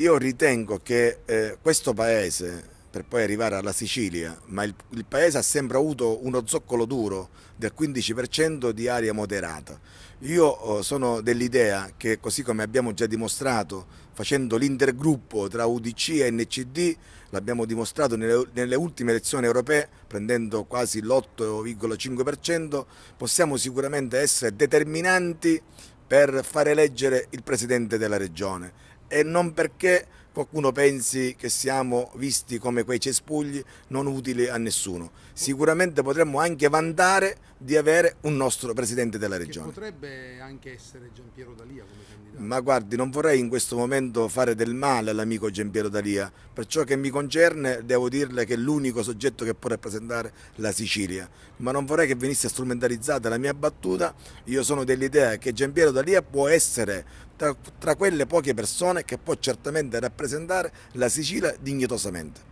io ritengo che eh, questo paese, per poi arrivare alla Sicilia, ma il, il, paese ha sempre avuto uno zoccolo duro del 15% di aria moderata. Io eh, sono dell'idea che così come abbiamo già dimostrato facendo l'intergruppo tra UDC e NCD, l'abbiamo dimostrato nelle, nelle ultime elezioni europee prendendo quasi l'8,5%, possiamo sicuramente essere determinanti per fare eleggere il Presidente della Regione e non perché qualcuno pensi che siamo visti come quei cespugli non utili a nessuno. Sicuramente potremmo anche vantare di avere un nostro Presidente della Regione. Che potrebbe anche essere Giampiero D'Alia come candidato. Ma guardi, non vorrei in questo momento fare del male all'amico Giampiero D'Alia. Per ciò che mi concerne devo dirle che è l'unico soggetto che può rappresentare la Sicilia. Ma non vorrei che venisse strumentalizzata la mia battuta. Io sono dell'idea che Giampiero D'Alia può essere tra, quelle poche persone che può certamente rappresentare la Sicilia dignitosamente.